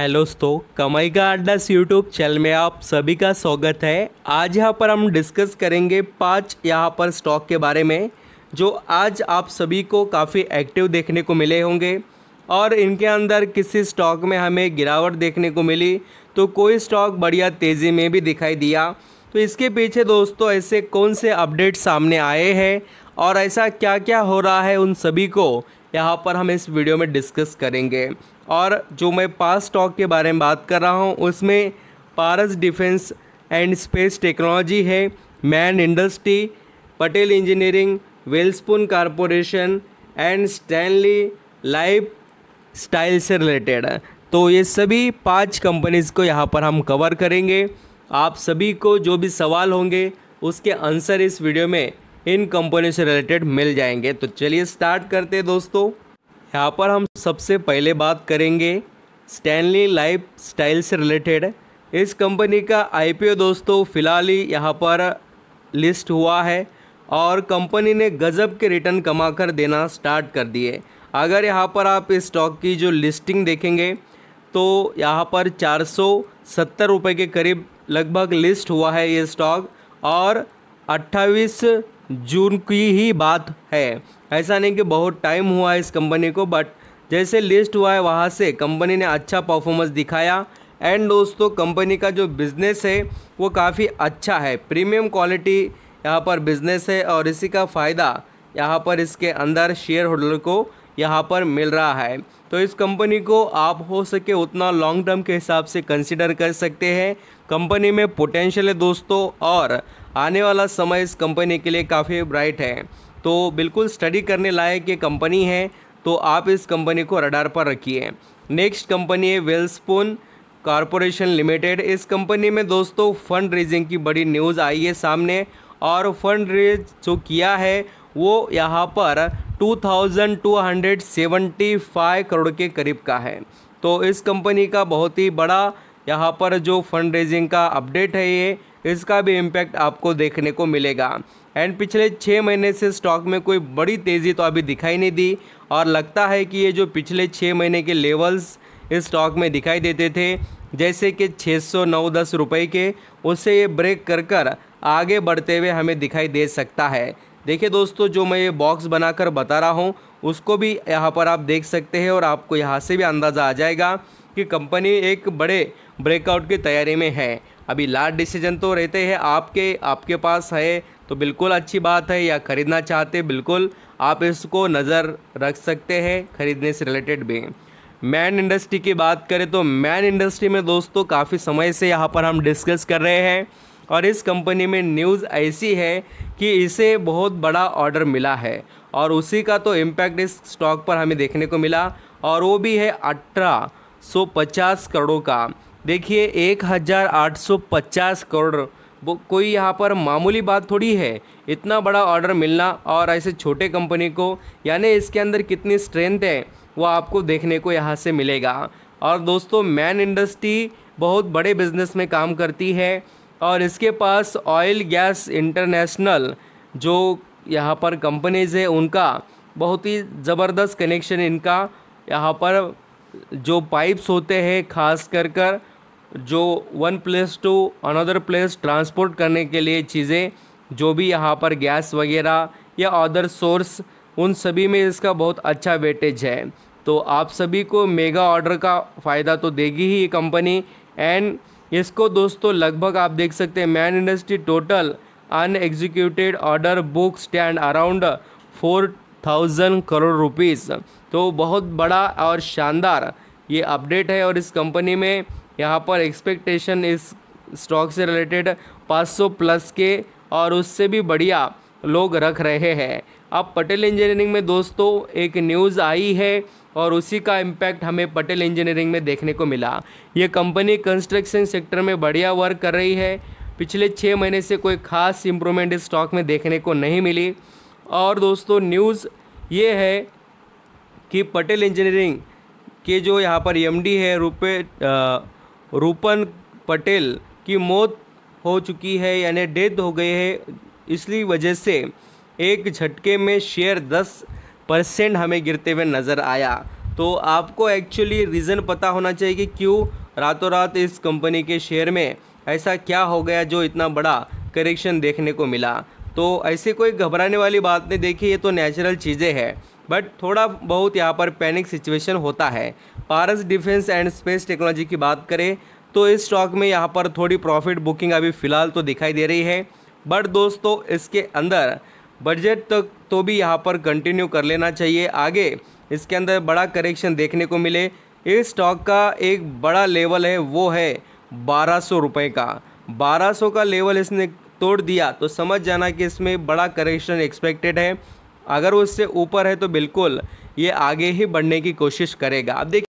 hello दोस्तों कमाई का अड्डा यूट्यूब चैनल में आप सभी का स्वागत है आज यहाँ पर हम डिस्कस करेंगे पांच यहाँ पर स्टॉक के बारे में जो आज आप सभी को काफ़ी एक्टिव देखने को मिले होंगे और इनके अंदर किसी स्टॉक में हमें गिरावट देखने को मिली तो कोई स्टॉक बढ़िया तेज़ी में भी दिखाई दिया तो इसके पीछे दोस्तों ऐसे कौन से अपडेट सामने आए हैं और ऐसा क्या क्या हो रहा है उन सभी को यहाँ पर हम इस वीडियो में डिस्कस करेंगे और जो मैं पास स्टॉक के बारे में बात कर रहा हूँ उसमें Paras defence and space technology है Man industry Patel engineering Welspun corporation and Stanley lifestyle से रिलेटेड तो ये सभी पांच कंपनीज़ को यहाँ पर हम कवर करेंगे आप सभी को जो भी सवाल होंगे उसके आंसर इस वीडियो में इन कंपनी से रिलेटेड मिल जाएंगे तो चलिए स्टार्ट करते हैं दोस्तों यहाँ पर हम सबसे पहले बात करेंगे स्टैनली लाइफ स्टाइल से रिलेटेड इस कंपनी का आईपीओ दोस्तों फ़िलहाल ही यहाँ पर लिस्ट हुआ है और कंपनी ने गज़ब के रिटर्न कमा कर देना स्टार्ट कर दिए अगर यहाँ पर आप इस स्टॉक की जो लिस्टिंग देखेंगे तो यहाँ पर चार सौ के करीब लगभग लिस्ट हुआ है ये स्टॉक और अट्ठाईस जून की ही बात है ऐसा नहीं कि बहुत टाइम हुआ है इस कंपनी को बट जैसे लिस्ट हुआ है वहाँ से कंपनी ने अच्छा परफॉर्मेंस दिखाया एंड दोस्तों कंपनी का जो बिज़नेस है वो काफ़ी अच्छा है प्रीमियम क्वालिटी यहाँ पर बिज़नेस है और इसी का फ़ायदा यहाँ पर इसके अंदर शेयर होल्डर को यहाँ पर मिल रहा है तो इस कंपनी को आप हो सके उतना लॉन्ग टर्म के हिसाब से कंसिडर कर सकते हैं कंपनी में पोटेंशियल है दोस्तों और आने वाला समय इस कंपनी के लिए काफ़ी ब्राइट है तो बिल्कुल स्टडी करने लायक ये कंपनी है तो आप इस कंपनी को रडार पर रखिए नेक्स्ट कंपनी है वेल्सपून कॉरपोरेशन लिमिटेड इस कंपनी में दोस्तों फंड रेजिंग की बड़ी न्यूज़ आई है सामने और फंड रेज जो किया है वो यहाँ पर 2,275 करोड़ के करीब का है तो इस कंपनी का बहुत ही बड़ा यहाँ पर जो फंड रेजिंग का अपडेट है ये इसका भी इम्पैक्ट आपको देखने को मिलेगा एंड पिछले छः महीने से स्टॉक में कोई बड़ी तेज़ी तो अभी दिखाई नहीं दी और लगता है कि ये जो पिछले छः महीने के लेवल्स इस स्टॉक में दिखाई देते थे जैसे कि छः सौ नौ दस रुपये के उससे ये ब्रेक कर कर आगे बढ़ते हुए हमें दिखाई दे सकता है देखिए दोस्तों जो मैं ये बॉक्स बनाकर बता रहा हूँ उसको भी यहाँ पर आप देख सकते हैं और आपको यहाँ से भी अंदाज़ा आ जाएगा कि कंपनी एक बड़े ब्रेकआउट की तैयारी में है अभी लास्ट डिसीजन तो रहते हैं आपके आपके पास है तो बिल्कुल अच्छी बात है या ख़रीदना चाहते बिल्कुल आप इसको नज़र रख सकते हैं ख़रीदने से रिलेटेड भी मैन इंडस्ट्री की बात करें तो मैन इंडस्ट्री में दोस्तों काफ़ी समय से यहाँ पर हम डिस्कस कर रहे हैं और इस कंपनी में न्यूज़ ऐसी है कि इसे बहुत बड़ा ऑर्डर मिला है और उसी का तो इम्पैक्ट इस स्टॉक पर हमें देखने को मिला और वो भी है अठारह सौ पचास करोड़ का देखिए एक हज़ार आठ सौ पचास करोड़ वो कोई यहाँ पर मामूली बात थोड़ी है इतना बड़ा ऑर्डर मिलना और ऐसे छोटे कंपनी को यानी इसके अंदर कितनी स्ट्रेंथ है वो आपको देखने को यहाँ से मिलेगा और दोस्तों मैन इंडस्ट्री बहुत बड़े बिजनेस में काम करती है और इसके पास ऑयल गैस इंटरनेशनल जो यहाँ पर कंपनीज़ है उनका बहुत ही ज़बरदस्त कनेक्शन इनका यहाँ पर जो पाइप्स होते हैं खास कर कर जो one place to another place transport करने के लिए चीज़ें जो भी यहाँ पर गैस वगैरह या अदर सोर्स उन सभी में इसका बहुत अच्छा वेटेज है तो आप सभी को मेगा ऑर्डर का फ़ायदा तो देगी ही ये कंपनी एंड इसको दोस्तों लगभग आप देख सकते हैं Man industry total unexecuted order book stand around four thousand crore rupees तो बहुत बड़ा और शानदार ये अपडेट है और इस कंपनी में यहाँ पर एक्सपेक्टेशन इस स्टॉक से रिलेटेड 500 प्लस के और उससे भी बढ़िया लोग रख रहे हैं अब पटेल इंजीनियरिंग में दोस्तों एक न्यूज़ आई है और उसी का इम्पैक्ट हमें पटेल इंजीनियरिंग में देखने को मिला ये कंपनी कंस्ट्रक्शन सेक्टर में बढ़िया वर्क कर रही है पिछले छः महीने से कोई खास इम्प्रूवमेंट इस स्टॉक में देखने को नहीं मिली और दोस्तों न्यूज़ ये है कि पटेल इंजीनियरिंग के जो यहाँ पर एमडी है रूपे रूपन पटेल की मौत हो चुकी है यानी डेथ हो गई है इसलिए वजह से एक झटके में शेयर दस परसेंट हमें गिरते हुए नज़र आया तो आपको एक्चुअली रीज़न पता होना चाहिए कि क्यों रातों रात इस कंपनी के शेयर में ऐसा क्या हो गया जो इतना बड़ा करेक्शन देखने को मिला तो ऐसे कोई घबराने वाली बात नहीं देखिए ये तो नेचुरल चीज़ें हैं बट थोड़ा बहुत यहाँ पर पैनिक सिचुएशन होता है Paras defence and space technology की बात करें तो इस स्टॉक में यहाँ पर थोड़ी प्रॉफिट बुकिंग अभी फ़िलहाल तो दिखाई दे रही है बट दोस्तों इसके अंदर बजट तक तो, तो, भी यहाँ पर कंटिन्यू कर लेना चाहिए आगे इसके अंदर बड़ा करेक्शन देखने को मिले इस स्टॉक का एक बड़ा लेवल है वो है बारह सौ रुपये का बारह सौ का लेवल इसने तोड़ दिया तो समझ जाना कि इसमें बड़ा करेक्शन एक्सपेक्टेड है अगर उससे ऊपर है तो बिल्कुल ये आगे ही बढ़ने की कोशिश करेगा आप देखिए